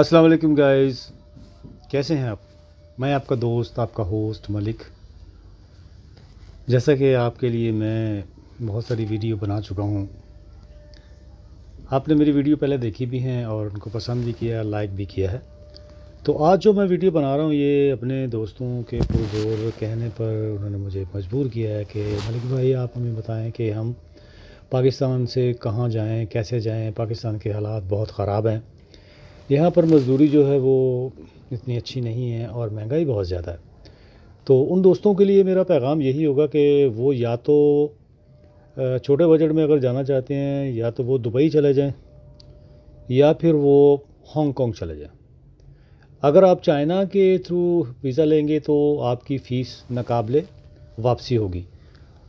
अस्सलाम वालेकुम गाइस कैसे हैं आप मैं आपका दोस्त आपका होस्ट मलिक जैसा कि आपके लिए मैं बहुत सारी वीडियो बना चुका हूँ आपने मेरी वीडियो पहले देखी भी हैं और उनको पसंद भी किया लाइक भी किया है तो आज जो मैं वीडियो बना रहा हूँ ये अपने दोस्तों के पुरजोर कहने पर उन्होंने मुझे मजबूर किया है कि मलिक भाई आप हमें बताएं कि हम पाकिस्तान से कहाँ जाएँ कैसे जाएँ पाकिस्तान के हालात बहुत ख़राब हैं यहाँ पर मज़दूरी जो है वो इतनी अच्छी नहीं है और महंगाई बहुत ज़्यादा है तो उन दोस्तों के लिए मेरा पैगाम यही होगा कि वो या तो छोटे बजट में अगर जाना चाहते हैं या तो वो दुबई चले जाएं या फिर वो हांगकांग चले जाएं अगर आप चाइना के थ्रू वीज़ा लेंगे तो आपकी फ़ीस नाकबले वापसी होगी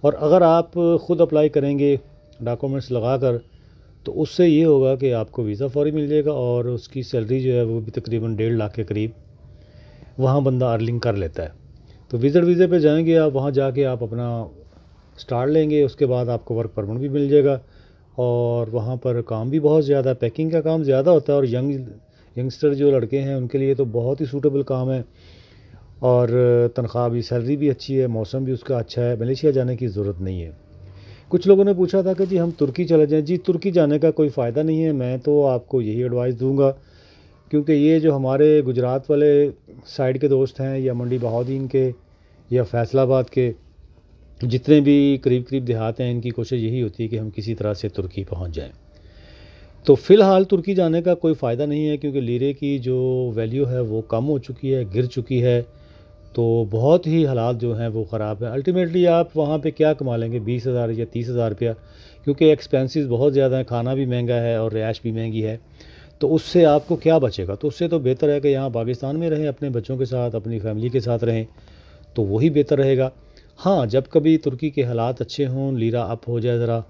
और अगर आप ख़ुद अप्लाई करेंगे डॉक्यूमेंट्स लगा कर तो उससे ये होगा कि आपको वीज़ा फौरी मिल जाएगा और उसकी सैलरी जो है वो भी तकरीबन डेढ़ लाख के करीब वहाँ बंदा अर्निंग कर लेता है तो विज़ट वीज़े पे जाएंगे आप वहाँ जाके आप अपना स्टार लेंगे उसके बाद आपको वर्क परमिट भी मिल जाएगा और वहाँ पर काम भी बहुत ज़्यादा पैकिंग का काम ज़्यादा होता है और यंग यंगस्टर जो लड़के हैं उनके लिए तो बहुत ही सूटेबल काम है और तनख्वाह भी सैलरी भी अच्छी है मौसम भी उसका अच्छा है मलेशिया जाने की ज़रूरत नहीं है कुछ लोगों ने पूछा था कि जी हम तुर्की चले जाएं जी तुर्की जाने का कोई फ़ायदा नहीं है मैं तो आपको यही एडवाइस दूंगा क्योंकि ये जो हमारे गुजरात वाले साइड के दोस्त हैं या मंडी बहाद्दीन के या फैसलाबाद के जितने भी करीब करीब देहात हैं इनकी कोशिश यही होती है कि हम किसी तरह से तुर्की पहुँच जाएँ तो फ़िलहाल तुर्की जाने का कोई फ़ायदा नहीं है क्योंकि लीरे की जो वैल्यू है वो कम हो चुकी है गिर चुकी है तो बहुत ही हालात जो हैं वो ख़राब हैं अल्टीमेटली आप वहाँ पे क्या कमा लेंगे बीस हज़ार या तीस हज़ार रुपया क्योंकि एक्सपेंसेस बहुत ज़्यादा हैं खाना भी महंगा है और रिहाइश भी महंगी है तो उससे आपको क्या बचेगा तो उससे तो बेहतर है कि यहाँ पाकिस्तान में रहें अपने बच्चों के साथ अपनी फैमिली के साथ रहें तो वही बेहतर रहेगा हाँ जब कभी तुर्की के हालात अच्छे हों लीरा अप हो जाए ज़रा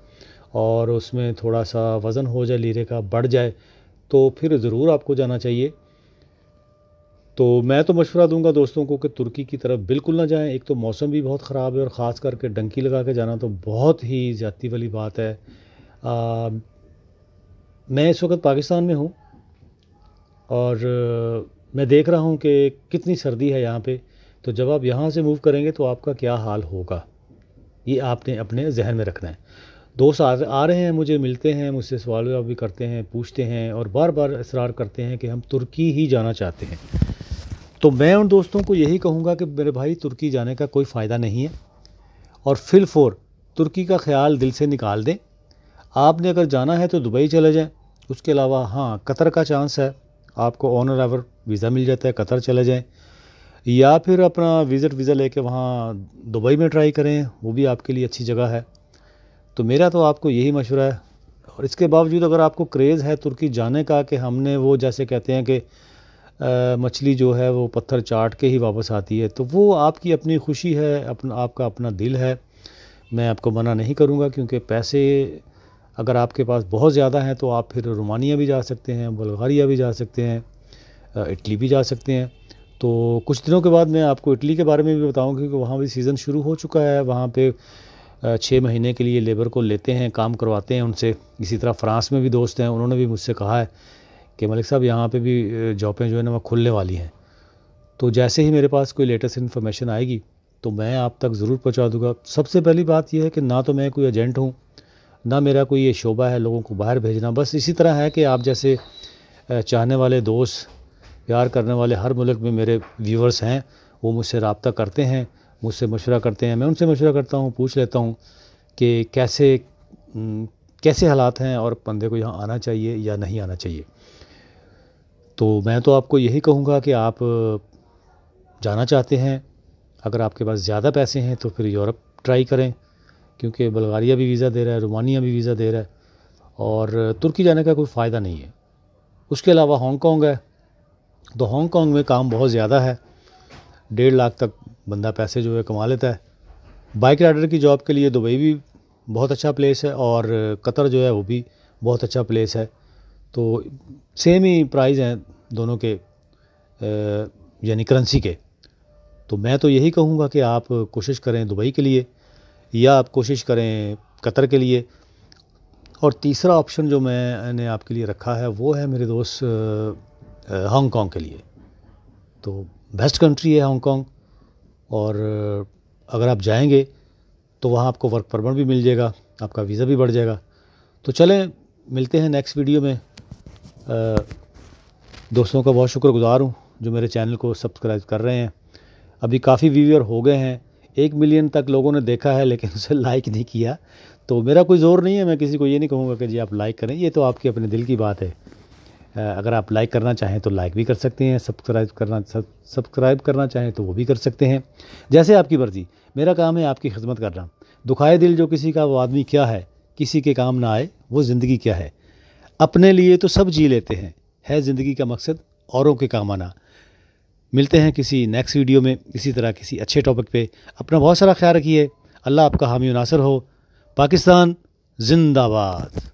और उसमें थोड़ा सा वज़न हो जाए लीरे का बढ़ जाए तो फिर ज़रूर आपको जाना चाहिए तो मैं तो मशवरा दूंगा दोस्तों को कि तुर्की की तरफ बिल्कुल ना जाएं एक तो मौसम भी बहुत ख़राब है और ख़ास करके डंकी लगा के जाना तो बहुत ही ज़्यादती वाली बात है आ, मैं इस वक्त पाकिस्तान में हूँ और मैं देख रहा हूँ कि कितनी सर्दी है यहाँ पे तो जब आप यहाँ से मूव करेंगे तो आपका क्या हाल होगा ये आपने अपने जहन में रखना है दोस्त आ, आ रहे हैं मुझे मिलते हैं मुझसे सवाल भी करते हैं पूछते हैं और बार बार इसरार करते हैं कि हम तुर्की ही जाना चाहते हैं तो मैं उन दोस्तों को यही कहूँगा कि मेरे भाई तुर्की जाने का कोई फ़ायदा नहीं है और फिल फोर तुर्की का ख्याल दिल से निकाल दें आपने अगर जाना है तो दुबई चले जाएँ उसके अलावा हाँ कतर का चांस है आपको ऑनर आवर वीज़ा मिल जाता है कतर चले जाएँ या फिर अपना विज़िट वीज़ा लेके वहाँ दुबई में ट्राई करें वो भी आपके लिए अच्छी जगह है तो मेरा तो आपको यही मशवरा है और इसके बावजूद अगर आपको क्रेज़ है तुर्की जाने का कि हमने वो जैसे कहते हैं कि मछली जो है वो पत्थर चाट के ही वापस आती है तो वो आपकी अपनी खुशी है अपना आपका अपना दिल है मैं आपको मना नहीं करूँगा क्योंकि पैसे अगर आपके पास बहुत ज़्यादा हैं तो आप फिर रोमानिया भी जा सकते हैं बुल्गारिया भी जा सकते हैं इटली भी जा सकते हैं तो कुछ दिनों के बाद मैं आपको इटली के बारे में भी बताऊँ क्योंकि वहाँ भी सीज़न शुरू हो चुका है वहाँ पर छः महीने के लिए लेबर को लेते हैं काम करवाते हैं उनसे इसी तरह फ्रांस में भी दोस्त हैं उन्होंने भी मुझसे कहा है कि मलिक साहब यहाँ पे भी जॉबें जो है ना वह खुलने वाली हैं तो जैसे ही मेरे पास कोई लेटेस्ट इन्फॉर्मेशन आएगी तो मैं आप तक ज़रूर पहुँचा दूँगा सबसे पहली बात यह है कि ना तो मैं कोई एजेंट हूँ ना मेरा कोई ये शोबा है लोगों को बाहर भेजना बस इसी तरह है कि आप जैसे चाहने वाले दोस्त प्यार करने वाले हर मुल्क में मेरे व्यूवर्स हैं वो मुझसे रबता करते हैं मुझसे मशवरा करते हैं मैं उनसे मशवरा करता हूँ पूछ लेता हूँ कि कैसे कैसे हालात हैं और बंदे को यहाँ आना चाहिए या नहीं आना चाहिए तो मैं तो आपको यही कहूँगा कि आप जाना चाहते हैं अगर आपके पास ज़्यादा पैसे हैं तो फिर यूरोप ट्राई करें क्योंकि बल्गारिया भी वीज़ा दे रहा है रोमानिया भी वीज़ा दे रहा है और तुर्की जाने का कोई फ़ायदा नहीं है उसके अलावा हांगकॉन्ग है तो हांगकॉन्ग में काम बहुत ज़्यादा है डेढ़ लाख तक बंदा पैसे जो है कमा लेता है बाइक राइडर की जॉब के लिए दुबई भी बहुत अच्छा प्लेस है और कतर जो है वो भी बहुत अच्छा प्लेस है तो सेम ही प्राइस हैं दोनों के यानी करेंसी के तो मैं तो यही कहूँगा कि आप कोशिश करें दुबई के लिए या आप कोशिश करें कतर के लिए और तीसरा ऑप्शन जो मैंने आपके लिए रखा है वो है मेरे दोस्त हांगकॉन्ग के लिए तो बेस्ट कंट्री है हांगकॉन्ग और अगर आप जाएंगे तो वहाँ आपको वर्क परमिट भी मिल जाएगा आपका वीज़ा भी बढ़ जाएगा तो चलें मिलते हैं नेक्स्ट वीडियो में दोस्तों का बहुत शुक्रगुज़ार हूँ जो मेरे चैनल को सब्सक्राइब कर रहे हैं अभी काफ़ी व्यूअर हो गए हैं एक मिलियन तक लोगों ने देखा है लेकिन उसे लाइक नहीं किया तो मेरा कोई ज़ोर नहीं है मैं किसी को ये नहीं कहूँगा कि जी आप लाइक करें ये तो आपकी अपने दिल की बात है अगर आप लाइक करना चाहें तो लाइक भी कर सकते हैं सब्सक्राइब करना सब्सक्राइब करना चाहें तो वो भी कर सकते हैं जैसे आपकी मर्ज़ी मेरा काम है आपकी खिदमत करना दुखाए दिल जो किसी का वो आदमी क्या है किसी के काम ना आए वो ज़िंदगी क्या है अपने लिए तो सब जी लेते हैं है ज़िंदगी का मकसद औरों के काम आना मिलते हैं किसी नेक्स्ट वीडियो में इसी तरह किसी अच्छे टॉपिक पे अपना बहुत सारा ख्याल रखिए अल्लाह आपका हामी नासर हो पाकिस्तान जिंदाबाद